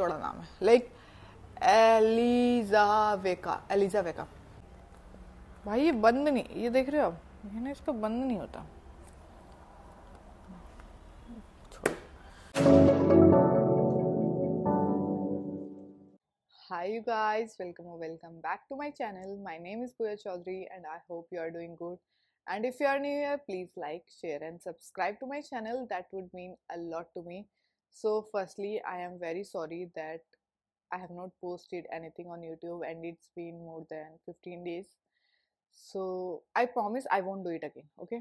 बड़ा नाम है लाइक एलिजावेका एलिजावेका भाई ये बंद नहीं ये देख रहे हो आप ये ना इसका बंद नहीं होता Hi you guys, welcome or welcome back to my channel. My name is Puya Chaudhary and I hope you are doing good. And if you are new here, please like, share and subscribe to my channel. That would mean a lot to me. So, firstly, I am very sorry that I have not posted anything on YouTube and it's been more than 15 days. So, I promise I won't do it again, okay?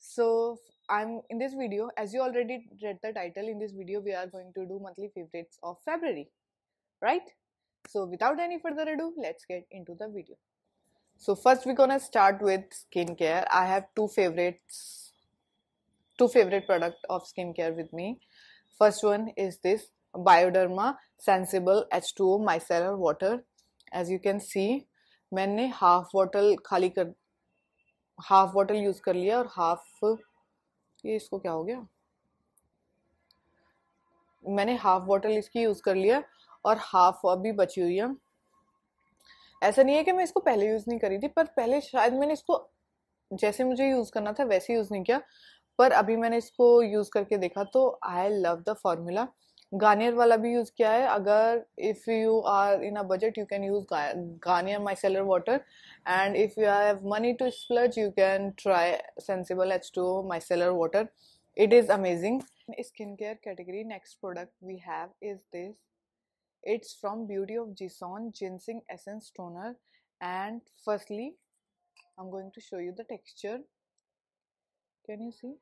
So, I'm in this video, as you already read the title, in this video, we are going to do monthly favorites of February, right? So, without any further ado, let's get into the video. So, first, we're gonna start with skincare. I have two favorites, two favorite product of skincare with me First one is this Bioderma Sensible H2O Micellar Water. As you can see, मैंने half bottle खाली कर half bottle use कर लिया और half ये इसको क्या हो गया मैंने हाफ बॉटल इसकी यूज़ कर लिया और हाफ अभी बची हुई है ऐसा नहीं है कि मैं इसको पहले यूज़ नहीं करी थी पर पहले शायद मैंने इसको जैसे मुझे यूज़ करना था वैसे यूज़ नहीं किया पर अभी मैंने इसको यूज़ करके देखा तो I love the formula Garnier वाला भी यूज़ किया है अगर if you are in a budget you can use Garnier micellar water and if you have money to splurge you can try Sensibio H two micellar water it is amazing skin care category next product we have is this it's from beauty of Joseon ginseng essence toner and firstly I am going to show you the texture can you see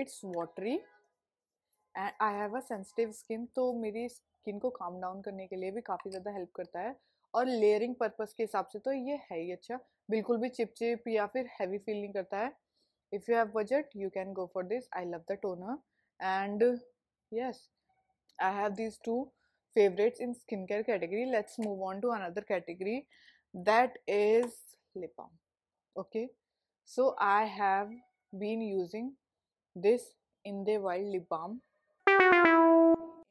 it's watery and I have a sensitive skin तो मेरी skin को calm down करने के लिए भी काफ़ी ज़्यादा help करता है और लेयरिंग पर्पज़ के हिसाब से तो ये है ही अच्छा बिल्कुल भी चिपचिप या फिर हैवी फील नहीं करता है if you have budget you can go for this I love the toner and yes I have these two favorites in skin care let's move on to another category that is lip balm okay so I have been using this in the Wild Lip Balm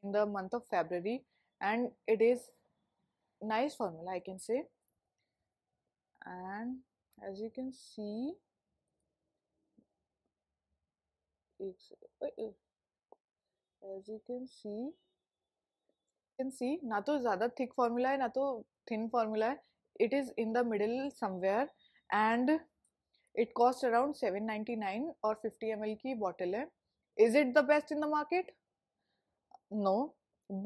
in the month of February and it is nice formula I can say and as you can see as you can see can see na to zyada thick formula hai na to thin formula hai it is in the middle somewhere and it cost around 799 और 50 L की bottle है is it the best in the market no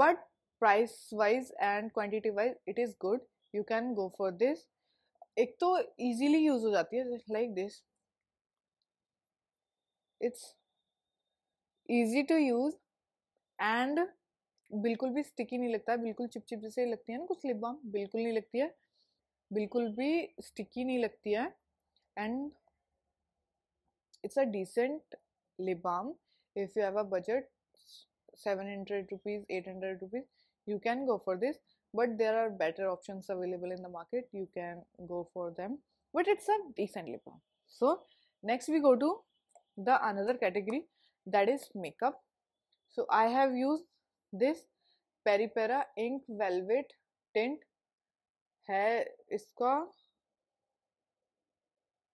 but price wise and quantity wise it is good you can go for this एक तो easily use हो जाती है just like this it's easy to use and बिल्कुल भी sticky नहीं लगता है बिल्कुल चिपचिप जैसे लगती है ना कुछ लिप बाम बिल्कुल नहीं लगती है बिल्कुल भी स्टिकी नहीं लगती है and it's a decent lip balm if you have a budget 700 rupees 800 rupees you can go for this but there are better options available in the market you can go for them but it's a decent lip balm so next we go to the another category that is makeup so i have used this Peripera ink velvet tint है इसका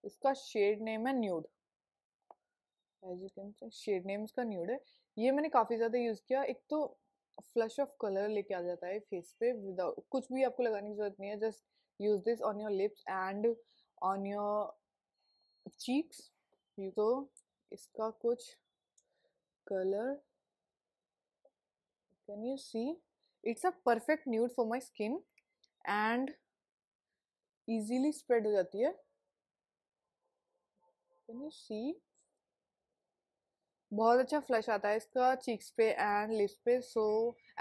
इसका shade name है nude. As you can shade names का nude है ये मैंने काफ़ी ज़्यादा यूज़ किया एक तो फ्लश ऑफ कलर लेके आ जाता है फेस पे विदाउट कुछ भी आपको लगाने की जरूरत नहीं है just use this on your lips and on your cheeks you तो इसका कुछ colour can you see it's a perfect nude for my skin and easily spread हो जाती है कैन यू सी बहुत अच्छा फ्लश आता है इसका चीक्स पे एंड लिप्स पे सो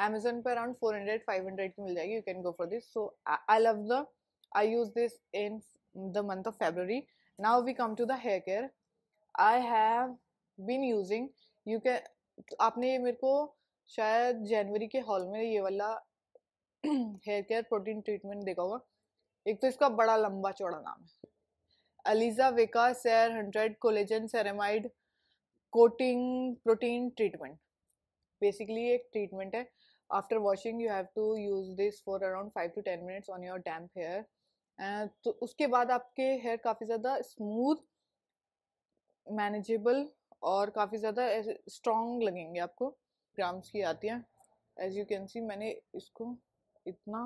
अमेजोन पे around four hundred five hundred की मिल जाएगी you can go for this so I love the I use this in the month of February now we come to the hair care I have been using you can आपने ये मेरे को शायद जनवरी के hall में ये वाला hair care protein treatment देखा होगा एक तो इसका बड़ा लंबा चौड़ा नाम है Elizavecca cer hundred collagen ceramide coating protein treatment basically एक ट्रीटमेंट है after washing you have to use this for around five to ten minutes on your damp hair तो उसके बाद आपके हेयर काफ़ी ज़्यादा स्मूथ मैनेजेबल और काफ़ी ज़्यादा स्ट्रॉन्ग लगेंगे आपको ग्राम्स की आती हैं एज यू कैन सी मैंने इसको इतना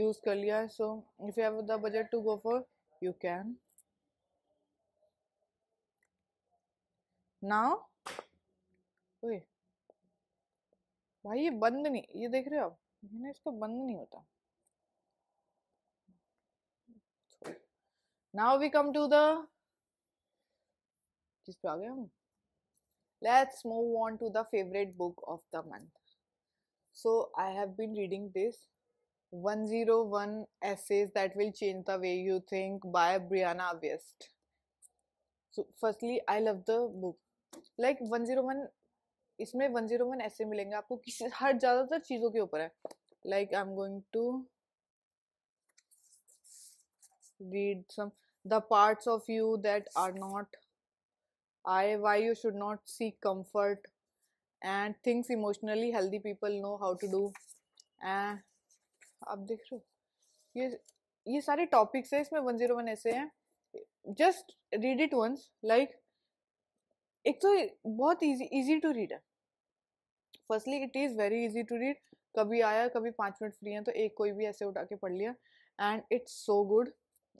यूज़ कर लिया है so if you have the budget to go for you can now ओए भाई ये बंद नहीं ये देख रहे हो आप ये ना इसको बंद नहीं होता now we come to the kiss पे आ गए हम let's move on to the favorite book of the month so i have been reading this 101 essays that will change the way you think by brianna west so firstly i love the book like one zero one इसमें one zero one ऐसे मिलेंगे आपको किसी हर ज़्यादातर चीज़ों के ऊपर है like I am going to read some the parts of you that are not I why you should not see comfort and things emotionally healthy people know how to do and आप देख रहे हो ये ये सारे topics है इसमें one zero one ऐसे हैं just read it once like एक तो बहुत इजी इजी टू रीड है firstly it is very easy to read कभी आया कभी पाँच मिनट फ्री हैं तो एक कोई भी ऐसे उठा के पढ़ लिया and it's so good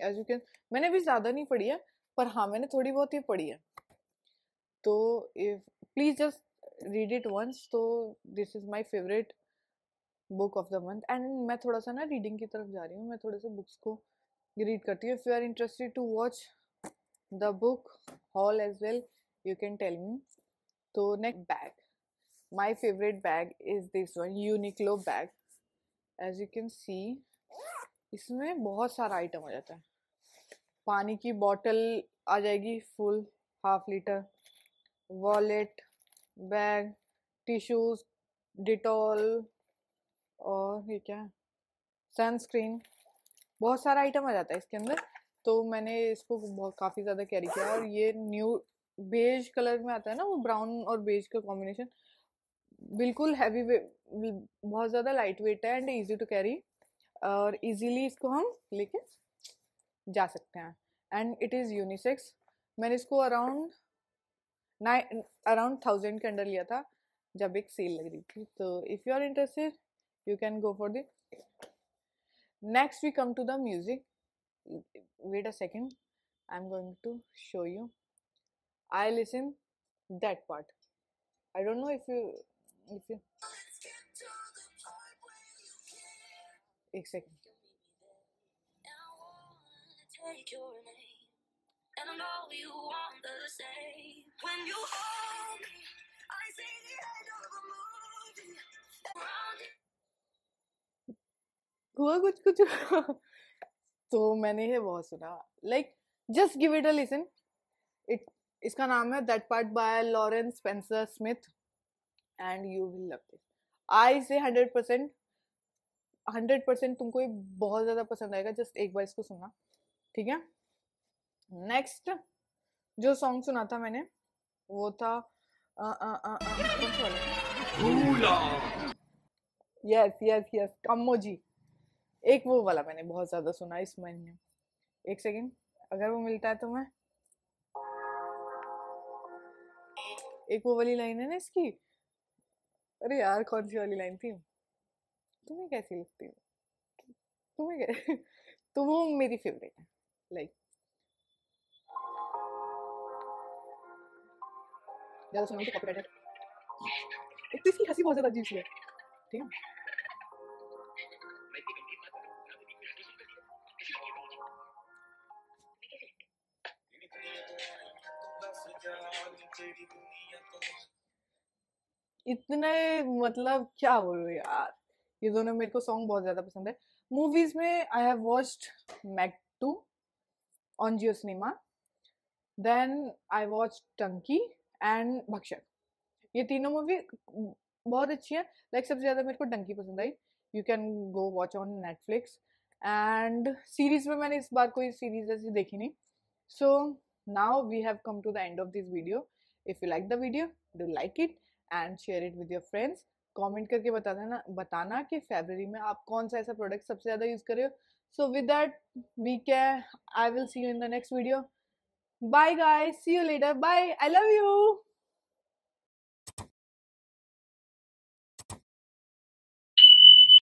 as you can मैंने भी ज़्यादा नहीं पढ़ी है पर हाँ मैंने थोड़ी बहुत ही पढ़ी है तो please just read it once तो this is my favourite book of the month and मैं थोड़ा सा ना रीडिंग की तरफ जा रही हूँ मैं थोड़े से बुक्स को रीड करती हूँ if you are interested to watch the book hall as well you can tell me तो next bag my favourite bag is this one uniqlo bag as you can see इसमें बहुत सारा item आ जाता है पानी की बॉटल आ जाएगी full half litre wallet bag tissues Dettol और ये क्या सनस्क्रीन बहुत सारा आइटम आ जाता है इसके अंदर तो मैंने इसको बहुत काफ़ी ज़्यादा कैरी किया और ये न्यू बेज कलर में आता है ना वो ब्राउन और बेज का कॉम्बिनेशन बिल्कुल हैवी बहुत ज़्यादा लाइट वेट है एंड इजी टू कैरी और इजीली इसको हम लेके जा सकते हैं एंड इट इज़ यूनिसेक्स मैंने इसको अराउंड नाइन अराउंड थाउजेंड के अंडर लिया था जब एक सेल लग रही थी तो if you are interested you can go for the next we come to the music wait a second I am going to show you I listen that part. I don't know if you if you a second. And I know you want the same. a listen. हुआ कुछ कुछ तो मैंने ये बहुत सुना like just give it a listen it इसका नाम है that part by Lawrence Spencer Smith and you will love this I say hundred percent hundred percent तुमको ये बहुत ज़्यादा पसंद आएगा जस्ट एक बार इसको सुनना ठीक है नेक्स्ट जो सॉन्ग सुना था मैंने वो था यस यस यस कम्मो जी एक वो वाला मैंने बहुत ज़्यादा सुना इस महीने एक सेकेंड अगर वो मिलता है तो मैं एक वो वाली लाइन है ना इसकी अरे यार कौन सी वाली लाइन थी तुम्हें कैसी लगती है तुम्हें क्या तो वो मेरी फेवरेट है लाइक ज़्यादा सुनाओ तो कॉपीराइट है इतनी सी हंसी बहुत ज़्यादा अजीब सी है ठीक है इतने मतलब क्या बोलूँ यार ये दोनों मेरे को सॉन्ग बहुत ज़्यादा पसंद है मूवीज़ में I have watched mac two on Jio cinema then I watch Dunki and Bhakshak ये तीनों मूवी बहुत अच्छी है लाइक like, सबसे ज़्यादा मेरे को टंकी पसंद I you can go watch on Netflix and series में मैंने इस बार कोई सीरीज़ ऐसी देखी नहीं so now we have come to the end of this video if you like the video do like it and share it with your friends comment करके बता देना बताना कि फेबररी में आप कौन सा ऐसा प्रोडक्ट सबसे ज़्यादा यूज़ कर रहे हो so with that we can I will see you in the next video bye guys see you later bye I love you